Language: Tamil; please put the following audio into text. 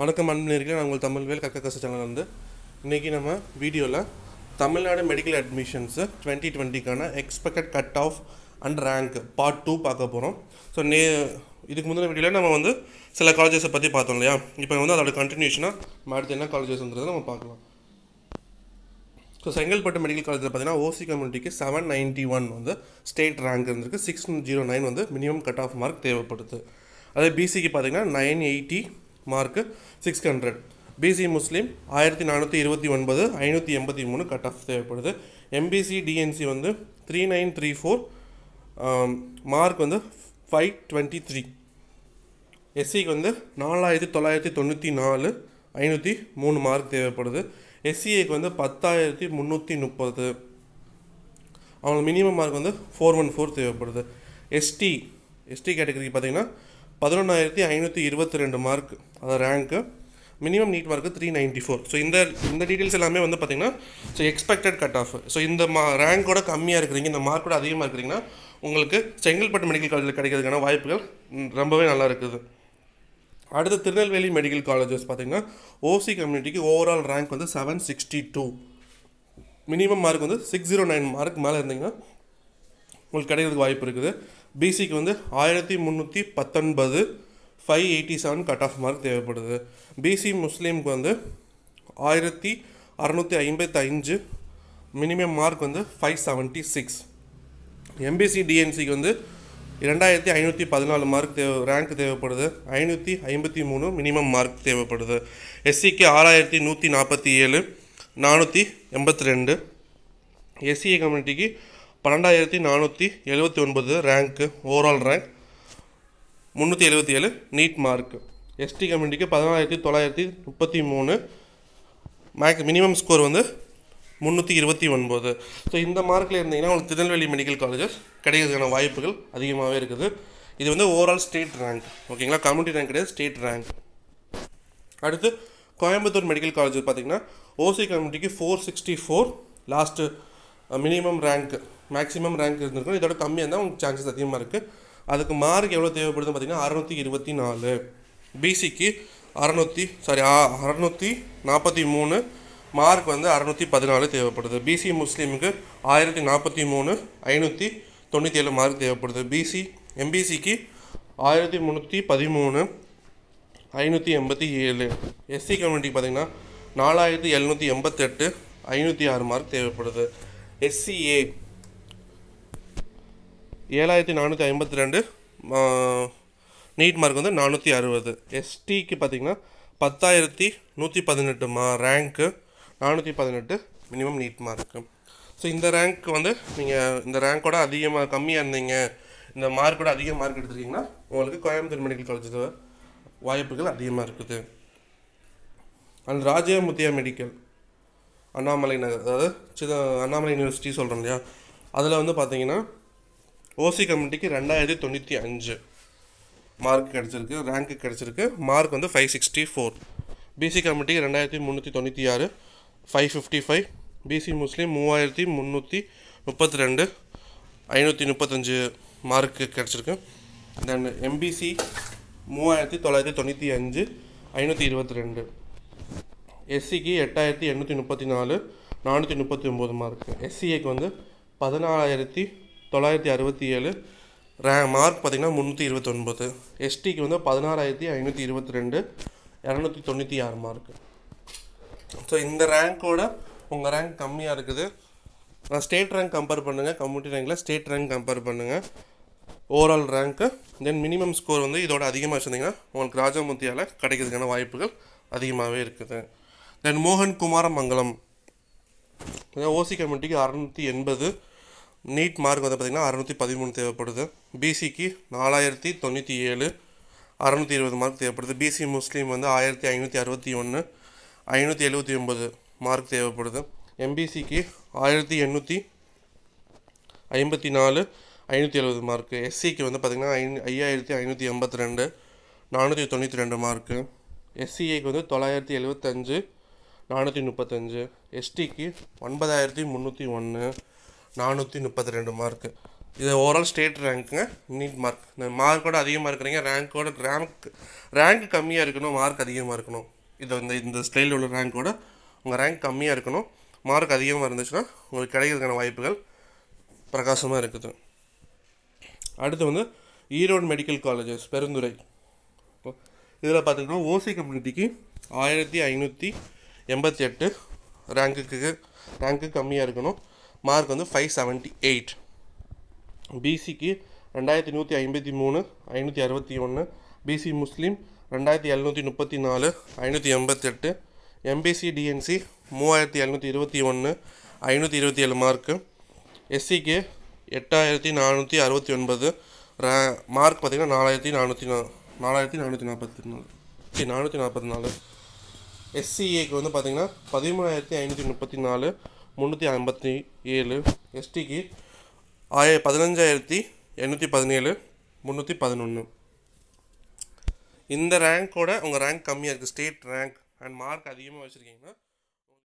வணக்கம் அன்பினர்களே நான் உங்கள் தமிழ்வேல் கக்க கச சேனல்லேருந்து இன்றைக்கி நம்ம வீடியோவில் தமிழ்நாடு மெடிக்கல் அட்மிஷன்ஸு டுவெண்ட்டி டுவெண்ட்டிக்கான expected cut off and rank part two பார்க்க போகிறோம் ஸோ நே இதுக்கு முந்தின வீடியோவில் நம்ம வந்து சில காலேஜஸை பற்றி பார்த்தோம் இல்லையா இப்போ வந்து அதோட கண்டினியூஷனாக அடுத்து என்ன காலேஜஸ்ன்றதை நம்ம பார்க்கலாம் ஸோ செங்கல்பட்டு மெடிக்கல் காலேஜில் பார்த்தீங்கன்னா ஓசி கம்யூனிட்டிக்கு செவன் நைன்ட்டி ஒன் வந்து ஸ்டேட் ரேங்க் இருந்திருக்கு சிக்ஸ் ஜீரோ நைன் வந்து மினிமம் கட் ஆஃப் மார்க் தேவைப்படுது அதே பிசிக்கு பார்த்தீங்கன்னா நைன் எயிட்டி மார்க்கு சிக்ஸ் ஹண்ட்ரட் பிசி முஸ்லீம் ஆயிரத்தி நானூற்றி இருபத்தி ஒன்பது ஐநூற்றி எண்பத்தி மூணு கட் ஆஃப் தேவைப்படுது எம்பிசி டிஎன்சி வந்து three nine three four mark வந்து ஃபைவ் டுவெண்ட்டி த்ரீ எஸ்சிக்கு வந்து நாலாயிரத்தி தொள்ளாயிரத்தி தொண்ணூற்றி நாலு ஐநூற்றி மூணு மார்க் தேவைப்படுது எஸ்சிஏக்கு வந்து பத்தாயிரத்தி முந்நூற்றி முப்பது அவங்களுக்கு மினிமம் மார்க் வந்து ஃபோர் ஒன் ஃபோர் தேவைப்படுது எஸ்டி எஸ்டி கேட்டகரிக்கு பார்த்திங்கன்னா பதினொன்றாயிரத்தி ஐநூற்றி இருபத்தி ரெண்டு மார்க் அதாவது ரேங்க்கு மினிமம் நீட் மார்க்கு த்ரீ நைன்ட்டி ஃபோர் ஸோ இந்த இந்த டீட்டெயில்ஸ் எல்லாமே வந்து பார்த்திங்கன்னா so expected cut off so இந்த மா ரேங்கோட கம்மியாக இருக்கிறீங்க இந்த மார்க்கோட அதிகமாக இருக்கிறீங்கன்னா உங்களுக்கு செங்கல்பட்டு மெடிக்கல் காலேஜில் கிடைக்கிறதுக்கான வாய்ப்புகள் ரொம்பவே நல்லா இருக்குது அடுத்து திருநெல்வேலி மெடிக்கல் காலேஜஸ் பார்த்திங்கன்னா ஓசி கம்யூனிட்டிக்கு ஓவரால் ரேங்க் வந்து seven sixty two minimum mark வந்து சிக்ஸ் ஜீரோ நைன் மார்க் மேலே இருந்தீங்கன்னா உங்களுக்கு கிடைக்கிறதுக்கு வாய்ப்பு இருக்குது பிசிக்கு வந்து ஆயிரத்தி முந்நூற்றி பத்தொன்பது five eighty seven cut off mark தேவைப்படுது பிசி முஸ்லீமுக்கு வந்து ஆயிரத்தி அறநூற்றி ஐம்பத்தஞ்சு மினிமம் மார்க் வந்து ஃபைவ் செவன்ட்டி சிக்ஸ் எம்பிசி டிஎன்சிக்கு வந்து இரண்டாயிரத்தி ஐநூற்றி பதினாலு மார்க் தேவை ரேங்க் தேவைப்படுது ஐநூற்றி ஐம்பத்தி மூணு மினிமம் மார்க் தேவைப்படுது எஸ்சிக்கு ஆறாயிரத்தி நூற்றி நாற்பத்தி ஏழு நானூற்றி எண்பத்தி ரெண்டு எஸ்சிஏ கம்யூனிட்டிக்கு பன்னெண்டாயிரத்தி நானூற்றி எழுபத்தி ஒன்பது ரேங்க்கு ஓவரால் ரேங்க் முந்நூற்றி எழுபத்தி ஏழு நீட் மார்க்கு எஸ்டி கம்யூனிட்டிக்கு பதினாலாயிரத்தி தொள்ளாயிரத்தி முப்பத்தி மூணு மேக் மினிமம் ஸ்கோர் வந்து முந்நூற்றி இருபத்தி ஒன்பது ஸோ இந்த மார்க்கில் இருந்தீங்கன்னா உங்களுக்கு திருநெல்வேலி மெடிக்கல் காலேஜஸ் கிடைக்கிறதுக்கான வாய்ப்புகள் அதிகமாகவே இருக்குது இது வந்து ஓவரால் ஸ்டேட் ரேங்க் ஓகேங்களா கம்யூனிட்டி ரேங்க் கிடையாது ஸ்டேட் ரேங்க் அடுத்து கோயம்புத்தூர் மெடிக்கல் காலேஜ் பார்த்திங்கன்னா ஓசி கம்யூனிட்டிக்கு four sixty four last minimum ரேங்க்கு மேக்ஸிமம் ரேங்க் இருந்திருக்கும் இதோட கம்மியாக இருந்தால் உங்களுக்கு சான்சஸ் அதிகமாக இருக்குது அதுக்கு மார்க் எவ்வளோ தேவைப்படுதுன்னு பார்த்தீங்கன்னா அறநூற்றி இருபத்தி நாலு பிசிக்கு அறநூற்றி சாரி அறநூற்றி நாற்பத்தி மூணு மார்க் வந்து அறநூற்றி பதினாலு தேவைப்படுது பிசி முஸ்லீமுக்கு ஆயிரத்தி நாற்பத்தி மூணு ஐநூற்றி தொண்ணூற்றி ஏழு மார்க் தேவைப்படுது பிசி எம்பிசிக்கு ஆயிரத்தி முந்நூற்றி பதிமூணு ஐநூற்றி எண்பத்தி ஏழு எஸ்சி கம்யூனிட்டிக்கு பார்த்திங்கன்னா நாலாயிரத்தி எழுநூற்றி எண்பத்தெட்டு ஐநூற்றி ஆறு மார்க் தேவைப்படுது எஸ்சிஏ ஏழாயிரத்தி நானூற்றி ஐம்பத்தி ரெண்டு நீட் மார்க் வந்து நானூற்றி அறுபது எஸ்டிக்கு பார்த்திங்கன்னா பத்தாயிரத்தி நூற்றி பதினெட்டு மா ரேங்க்கு நானூற்றி பதினெட்டு மினிமம் நீட் மார்க்கு ஸோ இந்த ரேங்க் வந்து நீங்கள் இந்த ரேங்க்கோட அதிகமாக கம்மியாக இருந்தீங்க இந்த மார்க்கோட அதிக மார்க் எடுத்துருக்கீங்கன்னா உங்களுக்கு கோயம்புத்தூர் மெடிக்கல் காலேஜில் வாய்ப்புகள் அதிகமாக இருக்குது அண்ட் ராஜமுத்தியா மெடிக்கல் அண்ணாமலை நகர் அதாவது சித அண்ணாமலை யூனிவர்சிட்டி சொல்கிறோம் இல்லையா அதில் வந்து பார்த்தீங்கன்னா ஓசி கமிட்டிக்கு ரெண்டாயிரத்தி தொண்ணூற்றி அஞ்சு மார்க் கிடச்சிருக்கு ரேங்க்கு கிடச்சிருக்கு மார்க் வந்து ஃபைவ் சிக்ஸ்டி ஃபோர் பிசி கமிட்டிக்கு ரெண்டாயிரத்தி முந்நூற்றி தொண்ணூற்றி ஆறு five fifty five BC Muslim மூவாயிரத்தி முந்நூற்றி முப்பத்தி ரெண்டு ஐநூற்றி முப்பத்தஞ்சு மார்க்கு கிடச்சிருக்கு தென் எம்பிசி மூவாயிரத்தி தொள்ளாயிரத்தி தொண்ணூற்றி அஞ்சு ஐநூற்றி இருபத்தி ரெண்டு எஸ்சிக்கு எட்டாயிரத்தி எண்ணூற்றி முப்பத்தி நாலு நானூற்றி முப்பத்தி ஒம்பது மார்க்கு எஸ்சிஏக்கு வந்து பதினாலாயிரத்தி தொள்ளாயிரத்தி அறுபத்தி ஏழு ரே மார்க் பார்த்திங்கன்னா முந்நூற்றி இருபத்தொன்பது எஸ்டிக்கு வந்து பதினாறாயிரத்தி ஐநூற்றி இருபத்தி ரெண்டு இரநூத்தி தொண்ணூற்றி ஆறு மார்க்கு ஸோ இந்த ரேங்க்கோட உங்கள் ரேங்க் கம்மியாக இருக்குது நான் ஸ்டேட் ரேங்க் கம்பேர் பண்ணுங்கள் கம்யூனிட்டி ரேங்கில் ஸ்டேட் ரேங்க் கம்பேர் பண்ணுங்கள் ஓவரால் ரேங்க்கு தென் மினிமம் ஸ்கோர் வந்து இதோட அதிகமாக வச்சுருந்தீங்கன்னா உங்களுக்கு ராஜமூர்த்தியால் கிடைக்கிறதுக்கான வாய்ப்புகள் அதிகமாகவே இருக்குது தென் மோகன் குமாரமங்கலம் ஓசி கமிட்டிக்கு அறநூற்றி எண்பது நீட் மார்க் வந்து பார்த்திங்கன்னா அறநூற்றி பதிமூணு தேவைப்படுது பிசிக்கு நாலாயிரத்தி தொண்ணூற்றி ஏழு அறநூற்றி இருபது மார்க் தேவைப்படுது பிசி முஸ்லீம் வந்து ஆயிரத்தி ஐநூற்றி அறுபத்தி ஒன்று ஐநூற்றி எழுபத்தி ஒம்பது மார்க் தேவைப்படுது எம்பிசிக்கு ஆயிரத்தி எண்ணூற்றி ஐம்பத்தி நாலு ஐநூற்றி எழுபது மார்க்கு எஸ்சிக்கு வந்து பார்த்திங்கன்னா ஐ ஐயாயிரத்தி ஐநூற்றி எண்பத்தி ரெண்டு நானூற்றி தொண்ணூற்றி ரெண்டு மார்க்கு எஸ்சிஏக்கு வந்து தொள்ளாயிரத்தி எழுபத்தஞ்சு நானூற்றி முப்பத்தஞ்சு எஸ்டிக்கு ஒன்பதாயிரத்தி முந்நூற்றி ஒன்று நானூற்றி முப்பத்தி ரெண்டு மார்க்கு இது ஓவரால் ஸ்டேட் ரேங்க்குங்க நீட் மார்க் இந்த மார்க்கோட அதிகமாக இருக்கிறீங்க ரேங்க்கோட ரேங்க் ரேங்க் கம்மியாக இருக்கணும் மார்க் அதிகமாக இருக்கணும் இதை இந்த இந்த ஸ்டைலில் உள்ள ரேங்க்கோட உங்கள் ரேங்க் கம்மியாக இருக்கணும் மார்க் அதிகமாக இருந்துச்சுன்னா உங்களுக்கு கிடைக்கிறதுக்கான வாய்ப்புகள் பிரகாசமாக இருக்குது அடுத்து வந்து ஈரோடு மெடிக்கல் காலேஜஸ் பெருந்துறை இதில் பார்த்திங்கன்னா ஓசி கம்யூனிட்டிக்கு ஆயிரத்தி ஐநூற்றி எண்பத்தி எட்டு ரேங்குக்கு ரேங்க்கு கம்மியாக இருக்கணும் மார்க் வந்து ஃபைவ் செவன்ட்டி எயிட் பிசிக்கு ரெண்டாயிரத்தி நூற்றி ஐம்பத்தி மூணு ஐநூற்றி அறுபத்தி ஒன்று பிசி முஸ்லீம் ரெண்டாயிரத்தி எழுநூற்றி முப்பத்தி நாலு ஐநூற்றி எண்பத்தெட்டு எம்பிசி டிஎன்சி மூவாயிரத்தி எழுநூற்றி இருபத்தி ஒன்று ஐநூற்றி இருபத்தி ஏழு மார்க்கு எஸ்சிக்கு எட்டாயிரத்தி நானூற்றி அறுபத்தி ஒன்பது ரே மார்க் பார்த்திங்கன்னா நாலாயிரத்தி நானூற்றி நா நாலாயிரத்தி நானூற்றி நாற்பத்தி நாலு நானூற்றி நாற்பத்தி நாலு எஸ்சிஏக்கு வந்து பார்த்திங்கன்னா பதிமூணாயிரத்தி ஐநூற்றி முப்பத்தி நாலு முந்நூற்றி ஐம்பத்தி ஏழு எஸ்டிக்கு ஆய பதினஞ்சாயிரத்தி எண்ணூற்றி பதினேழு முந்நூற்றி பதினொன்று இந்த ரேங்க்கோட உங்கள் ரேங்க் கம்மியாக இருக்குது ஸ்டேட் ரேங்க் அண்ட் மார்க் அதிகமாக வச்சுருக்கீங்கன்னா